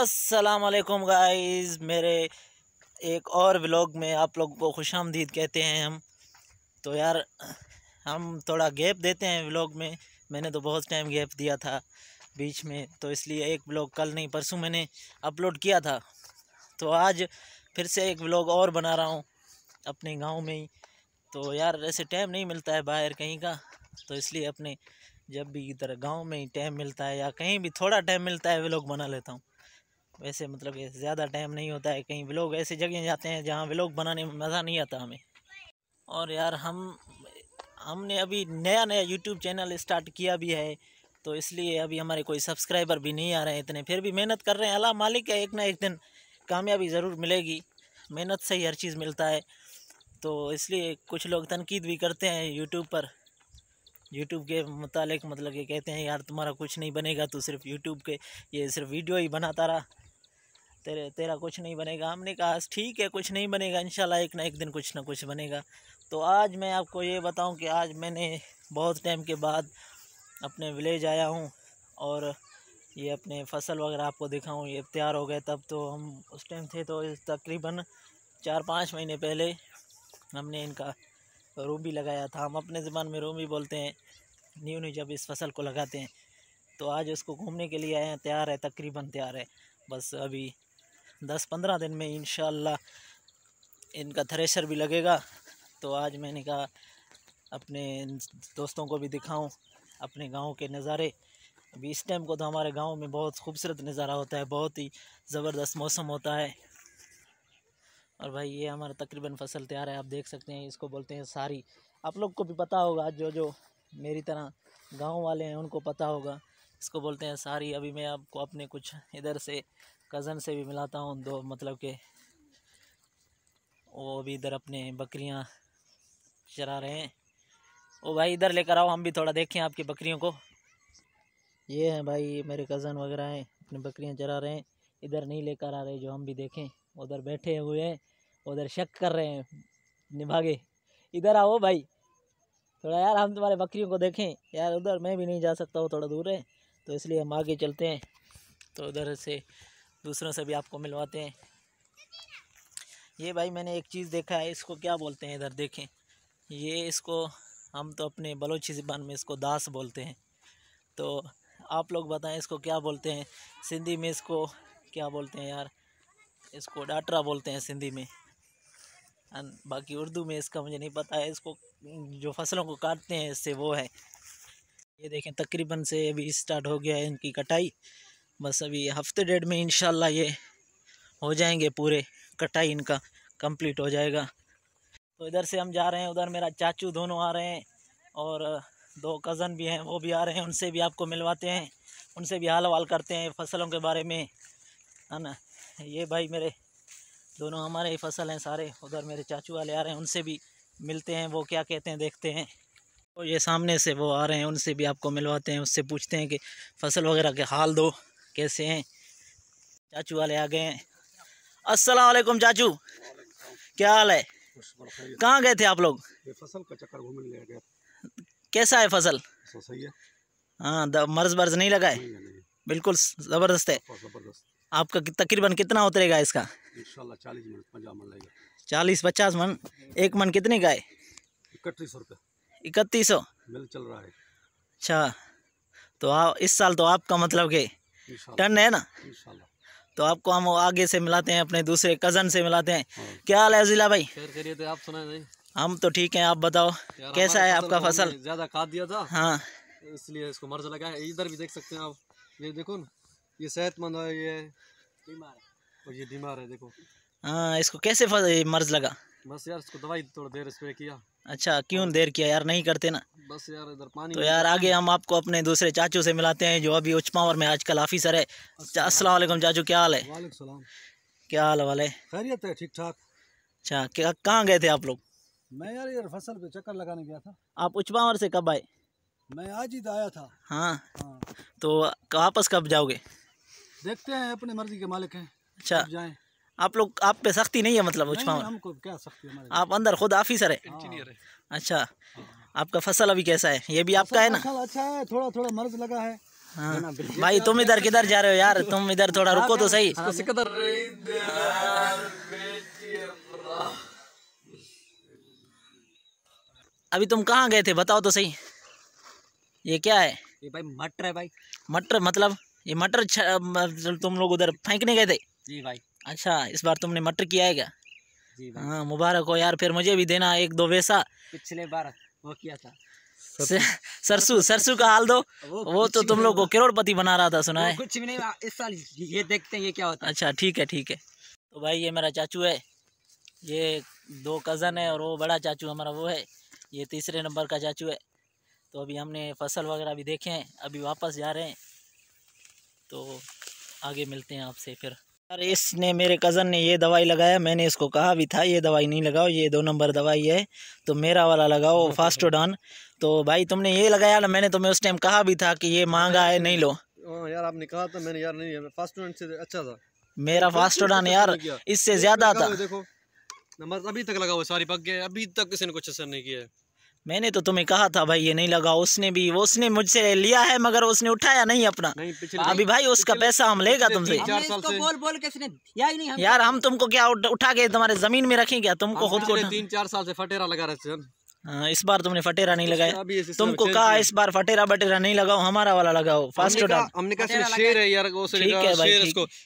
असलकम गाइस मेरे एक और व्लॉग में आप लोग को खुश आमदीद कहते हैं हम तो यार हम थोड़ा गैप देते हैं व्लॉग में मैंने तो बहुत टाइम गैप दिया था बीच में तो इसलिए एक व्लॉग कल नहीं परसों मैंने अपलोड किया था तो आज फिर से एक व्लॉग और बना रहा हूँ अपने गांव में ही तो यार ऐसे टाइम नहीं मिलता है बाहर कहीं का तो इसलिए अपने जब भी इधर गांव में ही टाइम मिलता है या कहीं भी थोड़ा टाइम मिलता है व्लॉग बना लेता हूँ वैसे मतलब कि ज़्यादा टाइम नहीं होता है कहीं व्लॉग ऐसी जगह जाते हैं जहाँ व्लॉग बनाने में मज़ा नहीं आता हमें और यार हम हमने अभी नया नया यूट्यूब चैनल स्टार्ट किया भी है तो इसलिए अभी हमारे कोई सब्सक्राइबर भी नहीं आ रहे हैं इतने फिर भी मेहनत कर रहे हैं अला मालिक है एक ना एक दिन कामयाबी ज़रूर मिलेगी मेहनत से ही हर चीज़ मिलता है तो इसलिए कुछ लोग तनकीद भी करते हैं यूट्यूब पर यूट्यूब के मुतालिक मतलब ये कहते हैं यार तुम्हारा कुछ नहीं बनेगा तो सिर्फ यूट्यूब के ये सिर्फ वीडियो ही बनाता रहा तेरे तेरा कुछ नहीं बनेगा हमने कहा ठीक है कुछ नहीं बनेगा इन एक ना एक दिन कुछ ना कुछ बनेगा तो आज मैं आपको ये बताऊं कि आज मैंने बहुत टाइम के बाद अपने विलेज आया हूँ और ये अपने फसल वगैरह आपको दिखाऊँ ये तैयार हो गए तब तो हम उस टाइम थे तो तकरीबन चार पाँच महीने पहले हमने इनका रूबी लगाया था हम अपने ज़बान में रूबी बोलते हैं न्यू न्यू जब इस फसल को लगाते हैं तो आज उसको घूमने के लिए आए हैं तैयार है तकरीबन तैयार है बस अभी दस पंद्रह दिन में इन इनका थ्रेशर भी लगेगा तो आज मैंने कहा अपने दोस्तों को भी दिखाऊं अपने गांव के नज़ारे अभी इस टाइम को तो हमारे गांव में बहुत खूबसूरत नज़ारा होता है बहुत ही ज़बरदस्त मौसम होता है और भाई ये हमारा तकरीबन फसल तैयार है आप देख सकते हैं इसको बोलते हैं सारी आप लोग को भी पता होगा जो जो मेरी तरह गांव वाले हैं उनको पता होगा इसको बोलते हैं सारी अभी मैं आपको अपने कुछ इधर से कज़न से भी मिलाता हूँ दो मतलब के वो भी इधर अपने बकरियाँ चरा रहे हैं ओ भाई इधर लेकर आओ हम भी थोड़ा देखें आपकी बकरियों को ये हैं भाई मेरे कज़न वगैरह हैं अपनी बकरियाँ चरा रहे हैं इधर नहीं लेकर आ रहे जो हम भी देखें उधर बैठे हुए हैं उधर शक कर रहे हैं निभागे इधर आओ भाई थोड़ा यार हम तुम्हारे बकरियों को देखें यार उधर मैं भी नहीं जा सकता हूँ थोड़ा दूर है तो इसलिए हम आगे चलते हैं तो उधर से दूसरों से भी आपको मिलवाते हैं ये भाई मैंने एक चीज़ देखा है इसको क्या बोलते हैं इधर देखें ये इसको हम तो अपने बलोची ज़बान में इसको दास बोलते हैं तो आप लोग बताएं इसको क्या बोलते हैं सिंधी में इसको क्या बोलते हैं यार इसको डाटरा बोलते हैं सिंधी में बाकी उर्दू में इसका मुझे नहीं पता है इसको जो फसलों को काटते हैं इससे वो है ये देखें तकरीबन से अभी स्टार्ट हो गया है इनकी कटाई बस अभी हफ्ते डेढ़ में इन ये हो जाएंगे पूरे कटाई इनका कंप्लीट हो जाएगा तो इधर से हम जा रहे हैं उधर मेरा चाचू दोनों आ रहे हैं और दो कज़न भी हैं वो भी आ रहे हैं उनसे भी आपको मिलवाते हैं उनसे भी हाल वाल करते हैं फसलों के बारे में है ना ये भाई मेरे दोनों हमारे ही फसल हैं सारे उधर मेरे चाचू वाले आ रहे हैं उनसे भी मिलते हैं वो क्या कहते हैं देखते हैं तो ये सामने से वो आ रहे हैं उनसे भी आपको मिलवाते हैं उससे पूछते हैं कि फसल वगैरह के हाल दो कैसे हैं चाचू वाले आ गए हैं वालेकुम चाचू क्या हाल है कहाँ गए थे आप लोग फसल का चक्कर घूमने ले गए कैसा है फसल सही है हाँ मर्ज बर्ज नहीं लगा है बिल्कुल ज़बरदस्त है आपका तकरीबन कितना उतरेगा इसका चालीस पचास मन एक मन कितने का है इकतीस सौ रुपये इकतीस सौ चल रहा है अच्छा तो आ, इस साल तो आपका मतलब के टन है ना तो आपको हम आगे से मिलाते हैं अपने दूसरे कज़न से मिलाते हैं हाँ। क्या हाल है जिला भाई आप सुना हम तो ठीक हैं आप बताओ कैसा है आपका फसल ज़्यादा खाद दिया था हाँ इसलिए इसको मर्ज लगा है इधर भी देख सकते हैं आप ये देखो ना ये सेहतमंद है ये बीमार है और ये बीमार है देखो हाँ इसको कैसे मर्ज लगा बस यार इसको दवाई थोड़ा देर स्प्रे किया अच्छा क्यों देर किया यार नहीं करते ना बस यार इधर पानी तो यार आगे हम आपको अपने दूसरे चाचू से मिलाते हैं जो अभी उच्च पावर में आजकल ऑफिसर है अस्सलाम वालेकुम चाचू क्या हाल है क्या हाल वाले खैरियत है ठीक ठाक अच्छा क्या कहाँ गए थे आप लोग मैं यार इधर फसल पे चक्कर लगाने गया था आप उच्च पावर से कब आए मैं आज ही तो आया था हाँ।, हाँ तो वापस कब जाओगे देखते हैं अपने मर्जी के मालिक हैं अच्छा जाए आप लोग आप पे सख्ती नहीं है मतलब नहीं, हमको क्या सख्ती है आप अंदर खुद ऑफिसर है इंजीनियर है अच्छा आपका फसल अभी कैसा है ये भी आपका है ना अच्छा है थोड़ा थोड़ा मर्ज लगा है हाँ। भाई तुम इधर किधर जा रहे हो यार तुम इधर थोड़ा रुको तो सही अभी तुम कहाँ गए थे बताओ तो सही ये क्या है ये भाई मटर है भाई मटर मतलब ये मटर मतलब तुम लोग उधर फेंकने गए थे जी भाई अच्छा इस बार तुमने मटर किया है क्या हाँ मुबारक हो यार फिर मुझे भी देना एक दो वैसा पिछले बार वो किया था सरसू सरसू का हाल दो वो, वो तो तुम लोग को करोड़पति बना रहा था सुना है कुछ भी नहीं इस साल ये देखते हैं ये क्या होता है अच्छा ठीक है ठीक है तो भाई ये मेरा चाचू है ये दो कज़न है और वो बड़ा चाचू हमारा वो है ये तीसरे नंबर का चाचू है तो अभी हमने फसल वगैरह भी देखे हैं अभी वापस जा रहे हैं तो आगे मिलते हैं आपसे फिर अरे इसने मेरे कज़न ने ये दवाई लगाया मैंने इसको कहा भी था ये दवाई नहीं लगाओ ये दो नंबर दवाई है तो मेरा वाला लगाओ हाँ, तो फास्टोडान तो भाई तुमने ये लगाया ना मैंने तुम्हें उस टाइम कहा भी था कि ये महंगा है नहीं लो हाँ, यार आपने कहा था मैंने यार नहीं फास्टोडान से अच्छा था मेरा फास्टोडान यार इससे ज़्यादा था देखो नंबर अभी तक लगा हुआ सारी पक गए अभी तक किसी ने कुछ असर नहीं किया मैंने तो तुम्हें कहा था भाई ये नहीं लगा उसने भी उसने मुझसे लिया है मगर उसने उठाया नहीं अपना नहीं, अभी भाई उसका पैसा हम लेगा तुमसे बोल बोल या यार तो हम तुमको क्या उठा के तुम्हारे जमीन में रखें क्या तुमको खुद को तीन चार साल से फटेरा लगा रहे हाँ, इस बार तुमने फटेरा नहीं लगाया तुमको कहा इस बार फटेरा बटेरा नहीं लगाओ हमारा वाला लगाओ फास्ट हमने कहा शेर है यार वो ठीक है भाई